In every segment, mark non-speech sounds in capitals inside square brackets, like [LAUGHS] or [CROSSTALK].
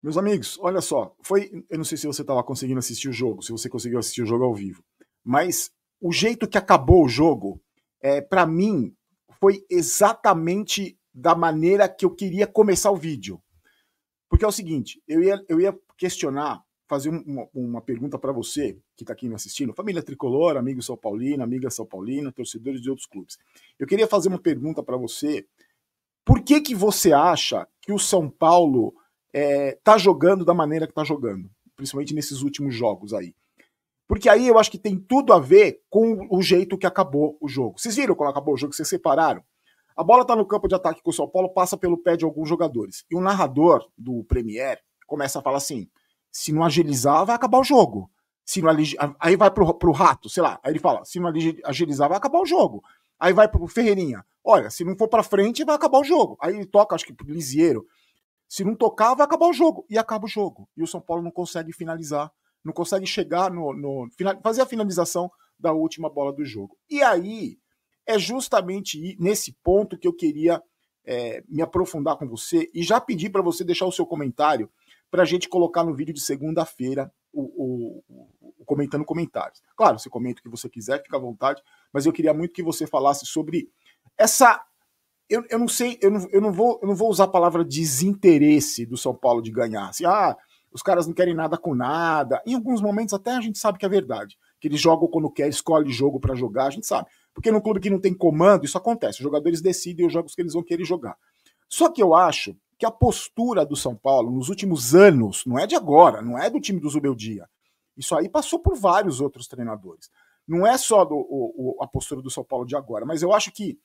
Meus amigos, olha só, foi, eu não sei se você estava conseguindo assistir o jogo, se você conseguiu assistir o jogo ao vivo, mas o jeito que acabou o jogo, é, para mim, foi exatamente da maneira que eu queria começar o vídeo. Porque é o seguinte, eu ia, eu ia questionar, fazer uma, uma pergunta para você que está aqui me assistindo, família tricolor, amigo São Paulino, amiga São Paulina, torcedores de outros clubes. Eu queria fazer uma pergunta para você. Por que que você acha que o São Paulo é, tá jogando da maneira que tá jogando, principalmente nesses últimos jogos aí. Porque aí eu acho que tem tudo a ver com o jeito que acabou o jogo. Vocês viram quando acabou o jogo, vocês separaram? A bola tá no campo de ataque com o São Paulo, passa pelo pé de alguns jogadores. E o narrador do Premier começa a falar assim: se não agilizar, vai acabar o jogo. Se não aí vai pro, pro rato, sei lá. Aí ele fala: se não agilizar, vai acabar o jogo. Aí vai pro Ferreirinha: olha, se não for pra frente, vai acabar o jogo. Aí ele toca, acho que pro Lisieiro. Se não tocar, vai acabar o jogo. E acaba o jogo. E o São Paulo não consegue finalizar, não consegue chegar no. no fazer a finalização da última bola do jogo. E aí, é justamente nesse ponto que eu queria é, me aprofundar com você e já pedir para você deixar o seu comentário para a gente colocar no vídeo de segunda-feira o, o, o, comentando comentários. Claro, você comenta o que você quiser, fica à vontade, mas eu queria muito que você falasse sobre essa eu, eu não sei, eu não, eu, não vou, eu não vou usar a palavra desinteresse do São Paulo de ganhar. Assim, ah, os caras não querem nada com nada. Em alguns momentos até a gente sabe que é verdade. Que eles jogam quando quer, escolhe jogo para jogar, a gente sabe. Porque num clube que não tem comando, isso acontece. Os jogadores decidem os jogos que eles vão querer jogar. Só que eu acho que a postura do São Paulo nos últimos anos, não é de agora, não é do time do Zubeldia. Isso aí passou por vários outros treinadores. Não é só do, o, o, a postura do São Paulo de agora, mas eu acho que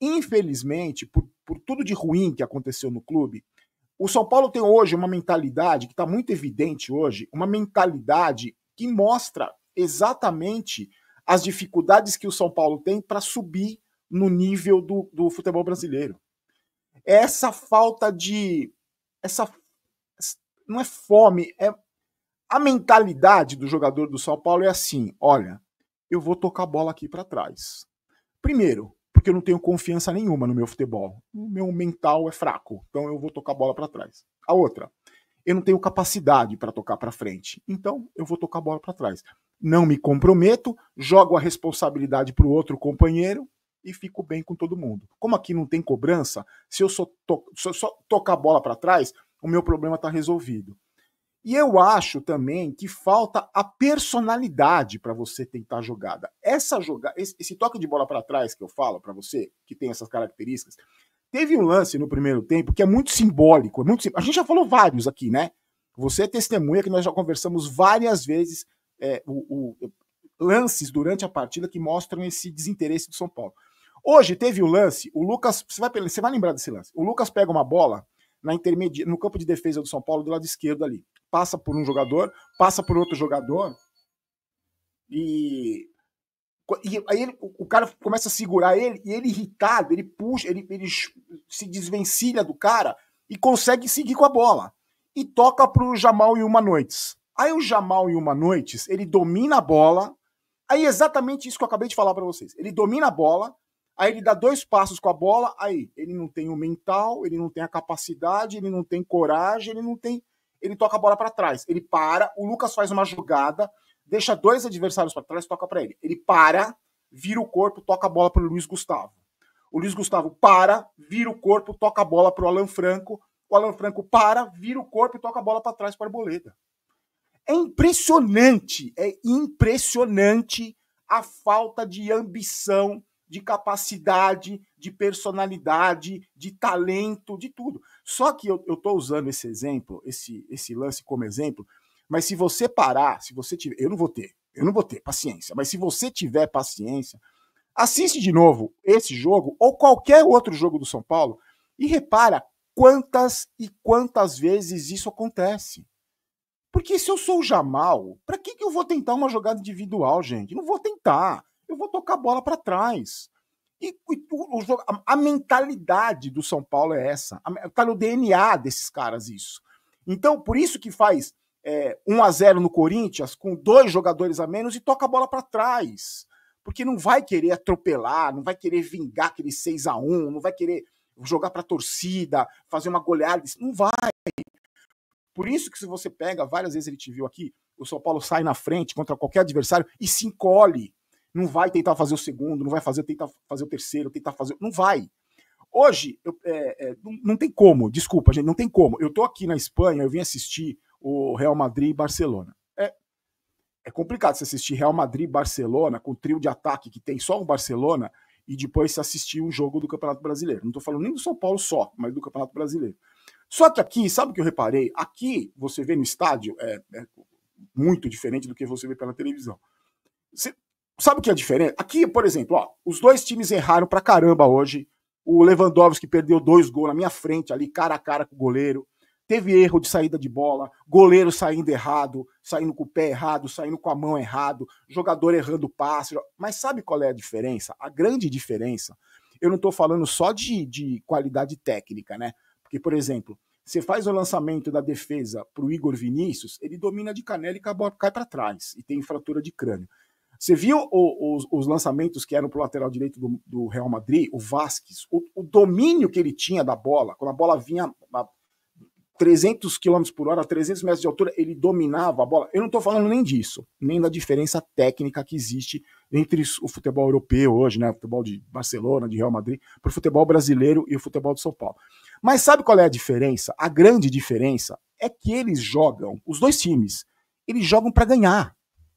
Infelizmente, por, por tudo de ruim que aconteceu no clube, o São Paulo tem hoje uma mentalidade que está muito evidente hoje, uma mentalidade que mostra exatamente as dificuldades que o São Paulo tem para subir no nível do, do futebol brasileiro. É essa falta de. essa Não é fome, é. A mentalidade do jogador do São Paulo é assim: olha, eu vou tocar a bola aqui para trás. Primeiro, porque eu não tenho confiança nenhuma no meu futebol. O meu mental é fraco, então eu vou tocar a bola para trás. A outra, eu não tenho capacidade para tocar para frente, então eu vou tocar a bola para trás. Não me comprometo, jogo a responsabilidade para o outro companheiro e fico bem com todo mundo. Como aqui não tem cobrança, se eu só, to se eu só tocar a bola para trás, o meu problema está resolvido. E eu acho também que falta a personalidade para você tentar a jogada. Essa jogada, esse, esse toque de bola para trás que eu falo para você, que tem essas características, teve um lance no primeiro tempo que é muito simbólico, é muito sim... a gente já falou vários aqui, né? Você é testemunha que nós já conversamos várias vezes é, o, o, lances durante a partida que mostram esse desinteresse do São Paulo. Hoje teve o lance, o Lucas, você vai, você vai lembrar desse lance. O Lucas pega uma bola na intermedi... no campo de defesa do São Paulo do lado esquerdo ali passa por um jogador, passa por outro jogador. E, e aí ele, o cara começa a segurar ele, e ele irritado, ele puxa, ele, ele se desvencilha do cara e consegue seguir com a bola. E toca pro Jamal em uma noites. Aí o Jamal em uma noites, ele domina a bola. Aí é exatamente isso que eu acabei de falar para vocês. Ele domina a bola, aí ele dá dois passos com a bola, aí ele não tem o mental, ele não tem a capacidade, ele não tem coragem, ele não tem ele toca a bola para trás. Ele para, o Lucas faz uma jogada, deixa dois adversários para trás, toca para ele. Ele para, vira o corpo, toca a bola para o Luiz Gustavo. O Luiz Gustavo para, vira o corpo, toca a bola para o Alan Franco. O Alan Franco para, vira o corpo e toca a bola para trás para a Arboleda. É impressionante, é impressionante a falta de ambição, de capacidade, de personalidade, de talento, de tudo. Só que eu estou usando esse exemplo, esse, esse lance como exemplo, mas se você parar, se você tiver. Eu não vou ter, eu não vou ter paciência, mas se você tiver paciência, assiste de novo esse jogo ou qualquer outro jogo do São Paulo e repara quantas e quantas vezes isso acontece. Porque se eu sou o Jamal, para que, que eu vou tentar uma jogada individual, gente? Não vou tentar. Eu vou tocar a bola para trás. E, e o, a, a, mentalidade do São Paulo é essa. está no DNA desses caras isso. Então, por isso que faz é, 1 a 0 no Corinthians, com dois jogadores a menos, e toca a bola para trás. Porque não vai querer atropelar, não vai querer vingar aquele 6 a 1 não vai querer jogar para a torcida, fazer uma goleada. Não vai. Por isso que se você pega, várias vezes ele te viu aqui, o São Paulo sai na frente contra qualquer adversário e se encolhe não vai tentar fazer o segundo, não vai fazer tentar fazer o terceiro, tentar fazer. Não vai. Hoje, eu, é, é, não, tem como, desculpa, gente, não tem como. Eu tô aqui na Espanha, eu vim assistir o Real Madrid e Barcelona. É, é complicado você assistir Real Madrid e Barcelona com o trio de ataque que tem só o Barcelona e depois se assistir o um jogo do Campeonato Brasileiro. Não tô falando nem do São Paulo só, mas do Campeonato Brasileiro. Só que aqui, sabe o que eu reparei? Aqui você vê no estádio, é, é muito diferente do que você vê pela televisão. Você, Sabe o que é diferente? Aqui, por exemplo, ó, os dois times erraram pra caramba hoje. O Lewandowski perdeu dois gols na minha frente ali, cara a cara com o goleiro. Teve erro de saída de bola, goleiro saindo errado, saindo com o pé errado, saindo com a mão errado, jogador errando o passe. Mas sabe qual é a diferença? A grande diferença, eu não estou falando só de, de qualidade técnica, né? Porque, por exemplo, você faz o lançamento da defesa para o Igor Vinícius, ele domina de canela e cai para trás e tem fratura de crânio. Você viu o, os, os, lançamentos que eram para o lateral direito do, do, Real Madrid, o Vasquez, o, o, domínio que ele tinha da bola, quando a bola vinha a 300 km por hora, 300 metros de altura, ele dominava a bola. Eu não estou falando nem disso, nem da diferença técnica que existe entre o futebol europeu hoje, né, o futebol de Barcelona, de Real Madrid, para o futebol brasileiro e o futebol de São Paulo. Mas sabe qual é a diferença? A grande diferença é que eles jogam, os dois times, eles jogam para ganhar.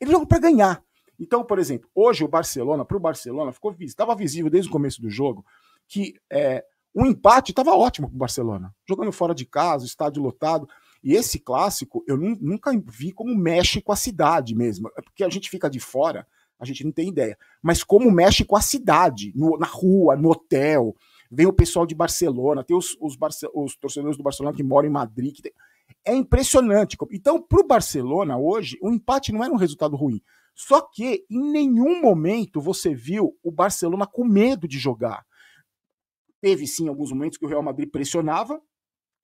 Eles jogam para ganhar. Então, por exemplo, hoje o Barcelona, para o Barcelona, ficou estava visível desde o começo do jogo que é, um empate estava ótimo para o Barcelona, jogando fora de casa, estádio lotado. E esse clássico eu nunca vi como mexe com a cidade mesmo, é porque a gente fica de fora, a gente não tem ideia. Mas como mexe com a cidade, no, na rua, no hotel, vem o pessoal de Barcelona, tem os, os, Barce os torcedores do Barcelona que moram em Madrid. Tem... É impressionante. Então, para o Barcelona hoje, o empate não era um resultado ruim. Só que em nenhum momento você viu o Barcelona com medo de jogar. Teve sim alguns momentos que o Real Madrid pressionava,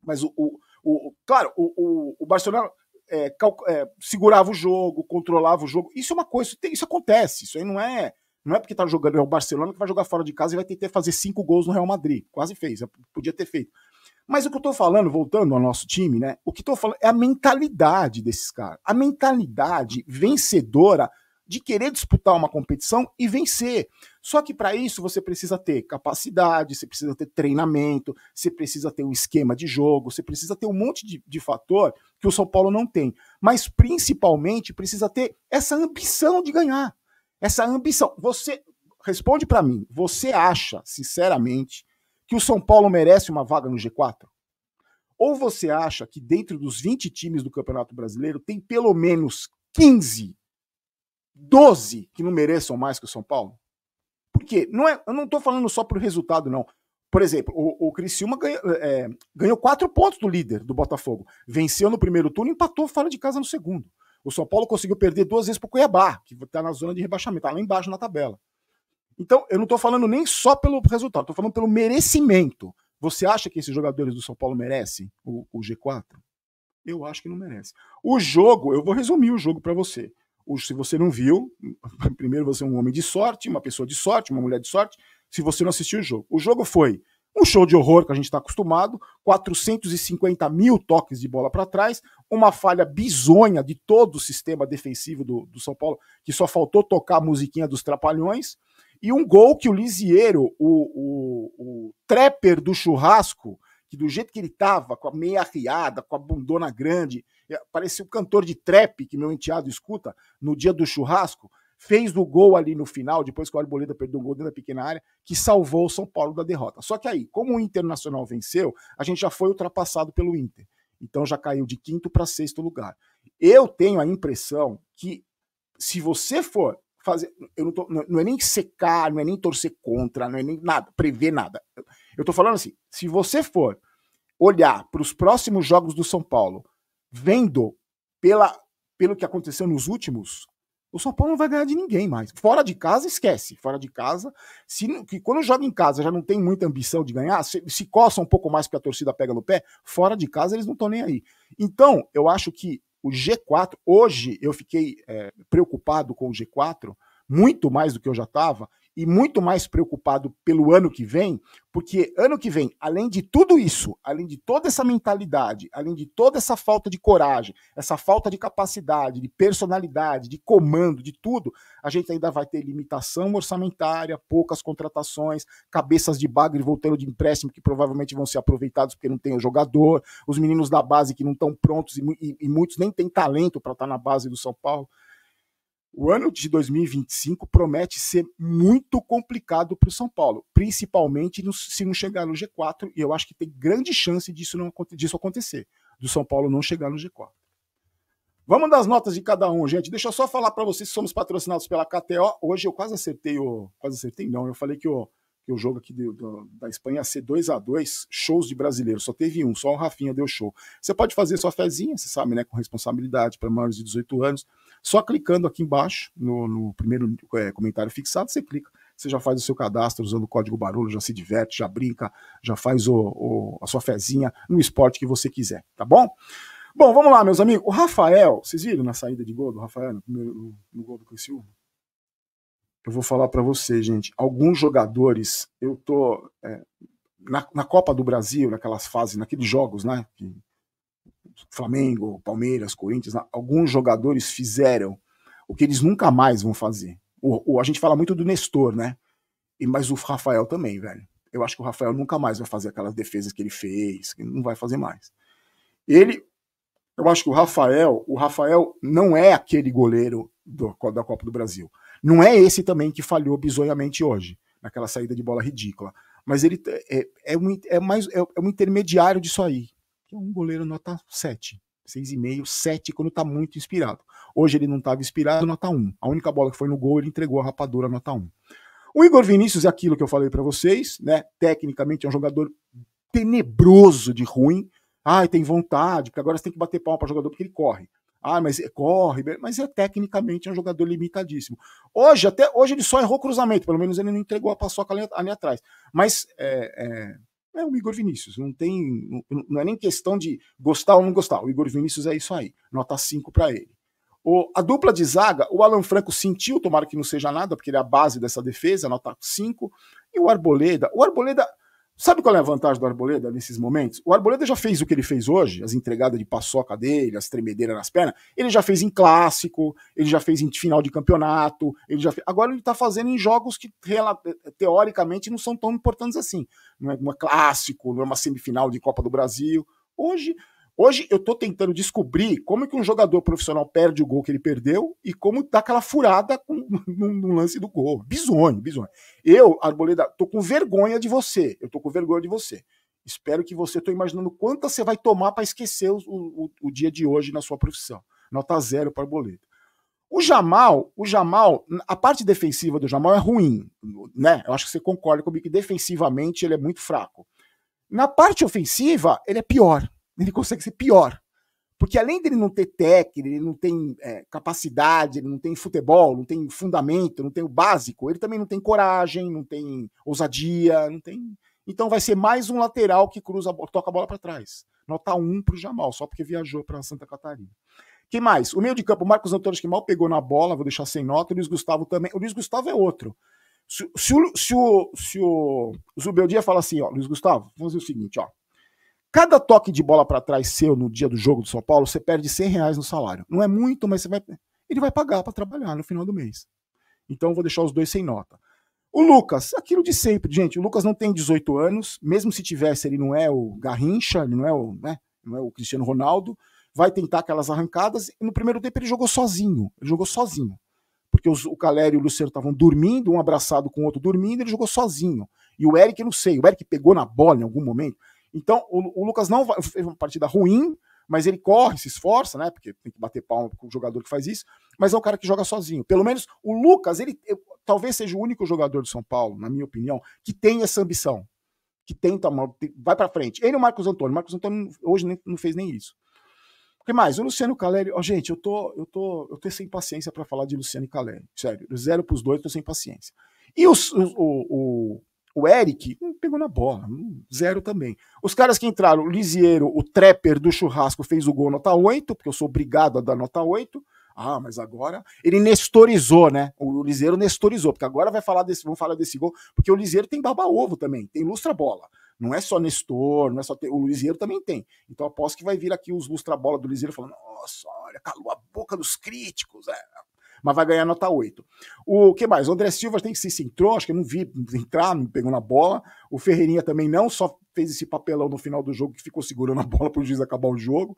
mas o, o, o claro, o, o Barcelona é, cal, é, segurava o jogo, controlava o jogo. Isso é uma coisa, isso, tem, isso acontece. Isso aí não é não é porque tá jogando é o Barcelona que vai jogar fora de casa e vai tentar fazer cinco gols no Real Madrid. Quase fez, é, podia ter feito. Mas o que eu tô falando, voltando ao nosso time, né? O que tô falando é a mentalidade desses caras. A mentalidade vencedora de querer disputar uma competição e vencer. Só que para isso você precisa ter capacidade, você precisa ter treinamento, você precisa ter um esquema de jogo, você precisa ter um monte de, de fator que o São Paulo não tem. Mas principalmente precisa ter essa ambição de ganhar. Essa ambição. Você responde para mim, você acha, sinceramente, que o São Paulo merece uma vaga no G4? Ou você acha que dentro dos 20 times do Campeonato Brasileiro tem pelo menos 15 12 que não mereçam mais que o São Paulo? Por quê? Não é, eu não estou falando só o resultado, não. Por exemplo, o, o Criciúma ganhou, é, ganhou quatro pontos do líder do Botafogo. Venceu no primeiro turno e empatou fora de casa no segundo. O São Paulo conseguiu perder duas vezes para o Cuiabá, que está na zona de rebaixamento, está lá embaixo na tabela. Então, eu não estou falando nem só pelo resultado, estou falando pelo merecimento. Você acha que esses jogadores do São Paulo merecem o, o G4? Eu acho que não merece. O jogo, eu vou resumir o jogo para você. Hoje, se você não viu, [LAUGHS] primeiro você é um homem de sorte, uma pessoa de sorte, uma mulher de sorte, se você não assistiu o jogo. O jogo foi um show de horror que a gente está acostumado, 450 mil toques de bola para trás, uma falha bizonha de todo o sistema defensivo do, do, São Paulo, que só faltou tocar a musiquinha dos Trapalhões, e um gol que o Lisieiro, o, o, o trapper do churrasco, que do jeito que ele tava, com a meia arriada, com a bundona grande, eh, parecia o um cantor de trap que meu enteado escuta no dia do churrasco, fez o gol ali no final, depois que o Arboleda perdeu o gol dentro da pequena área, que salvou o São Paulo da derrota. Só que aí, como o Internacional venceu, a gente já foi ultrapassado pelo Inter. Então já caiu de quinto para sexto lugar. Eu tenho a impressão que se você for fazer, eu não, tô, não, não é nem secar, não é nem torcer contra, não é nem nada, prever nada. Eu tô falando assim, se você for olhar para os próximos jogos do São Paulo, vendo pela, pelo que aconteceu nos últimos, o São Paulo não vai ganhar de ninguém mais. Fora de casa, esquece. Fora de casa, se, que quando joga em casa já não tem muita ambição de ganhar, se, se coça um pouco mais porque a torcida pega no pé, fora de casa eles não estão nem aí. Então, eu acho que o G4, hoje eu fiquei é, preocupado com o G4, muito mais do que eu já estava, e muito mais preocupado pelo ano que vem, porque ano que vem, além de tudo isso, além de toda essa mentalidade, além de toda essa falta de coragem, essa falta de capacidade, de personalidade, de comando, de tudo, a gente ainda vai ter limitação orçamentária, poucas contratações, cabeças de bagre voltando de empréstimo que provavelmente vão ser aproveitados porque não tem o jogador, os meninos da base que não estão prontos e, e, e muitos nem têm talento para estar tá na base do São Paulo. O ano de 2025 promete ser muito complicado para o São Paulo, principalmente no, se não chegar no G4, e eu acho que tem grande chance disso, não, disso acontecer, do São Paulo não chegar no G4. Vamos das notas de cada um, gente. Deixa eu só falar para vocês que somos patrocinados pela KTO. Hoje eu quase acertei o. Quase acertei, não. Eu falei que o, que o jogo aqui de, do, da Espanha ia ser 2 a 2 shows de brasileiro, só teve um, só o Rafinha deu show. Você pode fazer sua fezinha, você sabe, né, com responsabilidade para maiores de 18 anos, só clicando aqui embaixo, no, no primeiro é, comentário fixado, você clica, você já faz o seu cadastro usando o código Barulho, já se diverte, já brinca, já faz o, o, a sua fezinha no esporte que você quiser, tá bom? Bom, vamos lá, meus amigos. O Rafael, vocês viram na saída de gol do Rafael, no, primeiro, no, no gol do Criciúma? eu vou falar para você gente. Alguns jogadores, eu tô é, na, na, Copa do Brasil, naquelas fases, naqueles jogos, né? Que, Flamengo, Palmeiras, Corinthians, alguns jogadores fizeram o que eles nunca mais vão fazer. O, o, a gente fala muito do Nestor, né? E, mas o Rafael também, velho. Eu acho que o Rafael nunca mais vai fazer aquelas defesas que ele fez, que ele não vai fazer mais. Ele, eu acho que o Rafael, o Rafael não é aquele goleiro do, da Copa do Brasil. Não é esse também que falhou bizonhamente hoje, naquela saída de bola ridícula. Mas ele é, é, um, é mais, é, é, um intermediário disso aí. é um goleiro nota 7, 6,5, 7 quando está muito inspirado. Hoje ele não estava inspirado, nota 1. A única bola que foi no gol, ele entregou a rapadura, nota 1. O Igor Vinícius é aquilo que eu falei para vocês, né? Tecnicamente é um jogador tenebroso de ruim. Ai, tem vontade, porque agora você tem que bater palma para jogador porque ele corre. Ah, mas é corre, mas é tecnicamente é um jogador limitadíssimo. Hoje, até hoje ele só errou cruzamento, pelo menos ele não entregou a paçoca ali, ali atrás. Mas é, é, é, o Igor Vinícius, não tem, não, não é nem questão de gostar ou não gostar. O Igor Vinícius é isso aí, nota 5 para ele. O, a dupla de zaga, o Alan Franco sentiu, tomara que não seja nada, porque ele é a base dessa defesa, nota 5. E o Arboleda, o Arboleda Sabe qual é a vantagem do Arboleda nesses momentos? O Arboleda já fez o que ele fez hoje, as entregadas de paçoca dele, as tremedeiras nas pernas. Ele já fez em clássico, ele já fez em final de campeonato, ele já fez... agora ele está fazendo em jogos que eh, teoricamente não são tão importantes assim. Não é, não é clássico, não é uma semifinal de Copa do Brasil. Hoje Hoje eu estou tentando descobrir como que um jogador profissional perde o gol que ele perdeu e como dá aquela furada com, [LAUGHS] num, lance do gol. Bizonho, bizonho. Eu, Arboleda, tô com vergonha de você. Eu tô com vergonha de você. Espero que você. Estou imaginando quantas você vai tomar para esquecer o, o, o, dia de hoje na sua profissão. Nota zero para Arboleda. O Jamal, o Jamal, a parte defensiva do Jamal é ruim, né? Eu acho que você concorda comigo que defensivamente ele é muito fraco. Na parte ofensiva, ele é pior ele consegue ser pior. Porque além dele não ter técnica, ele não tem é, capacidade, ele não tem futebol, não tem fundamento, não tem o básico, ele também não tem coragem, não tem ousadia, não tem. Então vai ser mais um lateral que cruza, toca a bola para trás. Nota 1 um para o Jamal, só porque viajou para Santa Catarina. Quem mais? O meio de campo, o Marcos Antônio, que mal pegou na bola, vou deixar sem nota. O Luiz Gustavo também. O Luiz Gustavo é outro. Se, se, o, se, o, se o Zubeldia fala assim, ó, Luiz Gustavo, vamos fazer o seguinte, ó. Cada toque de bola para trás seu no dia do jogo do São Paulo, você perde 100 reais no salário. Não é muito, mas você vai, ele vai pagar para trabalhar no final do mês. Então eu vou deixar os dois sem nota. O Lucas, aquilo de sempre, gente. O Lucas não tem 18 anos, mesmo se tivesse, ele não é o Garrincha, ele não é o, né, não é o Cristiano Ronaldo. Vai tentar aquelas arrancadas. E no primeiro tempo ele jogou sozinho. Ele jogou sozinho. Porque os, o Calério e o Luciano estavam dormindo, um abraçado com o outro dormindo, ele jogou sozinho. E o Eric, eu não sei, o Eric pegou na bola em algum momento. Então, o, o Lucas não vai, fez uma partida ruim, mas ele corre, se esforça, né? Porque tem que bater palma com o jogador que faz isso, mas é um cara que joga sozinho. Pelo menos o Lucas, ele eu, talvez seja o único jogador do São Paulo, na minha opinião, que tem essa ambição, que tenta, vai para frente. Ele e o Marcos Antônio. O Marcos Antônio hoje nem, não fez nem isso. O que mais? O Luciano Caleri. oh, gente, eu tô, eu tô, eu tô sem paciência para falar de Luciano e Caleri. Sério, zero pros dois, tô sem paciência. E os, o, o, o Eric não hum, pegou na bola, hum, zero também. Os caras que entraram, o Lisieiro, o Trapper do churrasco, fez o gol nota 8, porque eu sou obrigado a dar nota 8. Ah, mas agora ele nestorizou, né? O Liseiro nestorizou, porque agora vai falar desse, vamos falar desse gol, porque o Liseiro tem baba-ovo também, tem lustra-bola. Não é só Nestor, não é só. ter O Liseiro também tem. Então aposto que vai vir aqui os lustra-bola do Liseiro falando: nossa, olha, calou a boca dos críticos. É, mas vai ganhar nota 8. O que mais? O André Silva tem que se, se entrou, acho que eu não vi entrar, não pegou na bola. O Ferreirinha também não, só fez esse papelão no final do jogo que ficou segurando a [LAUGHS] bola para o juiz acabar o jogo.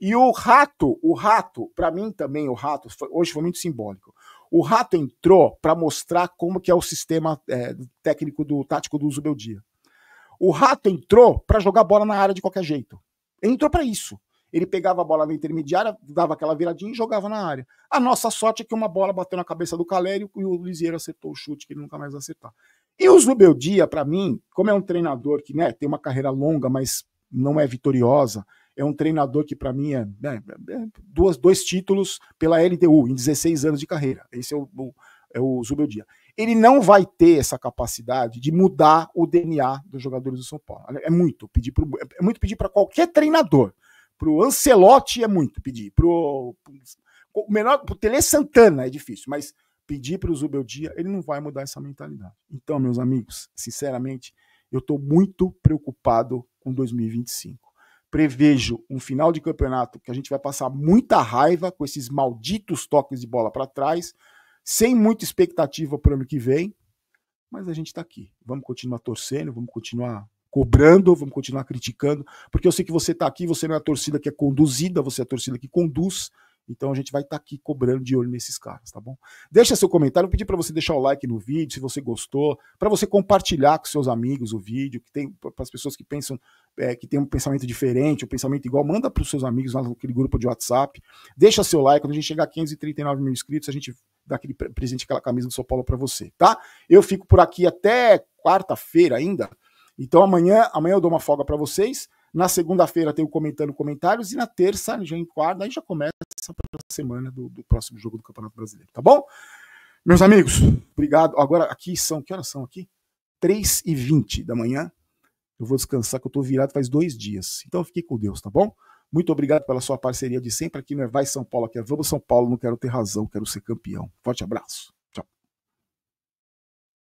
E o Rato, o Rato, para mim também, o Rato, foi, hoje foi muito simbólico. O Rato entrou para mostrar como que é o sistema é, técnico do tático do Zubeldia. O Rato entrou para jogar bola na área de qualquer jeito. Ele entrou para isso. Ele pegava a bola na intermediária, dava aquela viradinha e jogava na área. A nossa sorte é que uma bola bateu na cabeça do Calério e o Lisieiro acertou o chute que ele nunca mais acertar. E o Zubeldia, Dia, para mim, como é um treinador que né, tem uma carreira longa, mas não é vitoriosa, é um treinador que para mim é, né, é, é duas, dois títulos pela LDU em 16 anos de carreira. Esse é o, o, é o Dia. Ele não vai ter essa capacidade de mudar o DNA dos jogadores do São Paulo. É muito pedir para é muito pedir para qualquer treinador. Pro Ancelotti é muito pedir. Pro, pro, menor, pro Tele Santana é difícil, mas pedir para o Zubel ele não vai mudar essa mentalidade. Então, meus amigos, sinceramente, eu estou muito preocupado com 2025. Prevejo um final de campeonato que a gente vai passar muita raiva com esses malditos toques de bola para trás, sem muita expectativa para o ano que vem, mas a gente está aqui. Vamos continuar torcendo, vamos continuar cobrando, vamos continuar criticando, porque eu sei que você está aqui, você não é a torcida que é conduzida, você é a torcida que conduz. Então a gente vai estar tá aqui cobrando de olho nesses caras, tá bom? Deixa seu comentário, eu pedi para você deixar o like no vídeo, se você gostou, para você compartilhar com seus amigos o vídeo, que tem para as pessoas que pensam é, que tem um pensamento diferente, um pensamento igual, manda para os seus amigos lá naquele grupo de WhatsApp. Deixa seu like, quando a gente chegar a 539 mil inscritos, a gente dá aquele presente, aquela camisa do São Paulo para você, tá? Eu fico por aqui até quarta-feira ainda. Então amanhã, amanhã eu dou uma folga para vocês. Na segunda-feira tem o comentando comentários e na terça, já em quarta, aí já começa a semana do, do próximo jogo do Campeonato Brasileiro, tá bom? Meus amigos, obrigado. Agora aqui são, que horas são aqui? 3 e 20 da manhã. Eu vou descansar que eu tô virado faz dois dias. Então fiquei com Deus, tá bom? Muito obrigado pela sua parceria de sempre aqui no é Vai São Paulo, aqui é Vamos São Paulo, não quero ter razão, quero ser campeão. Forte abraço.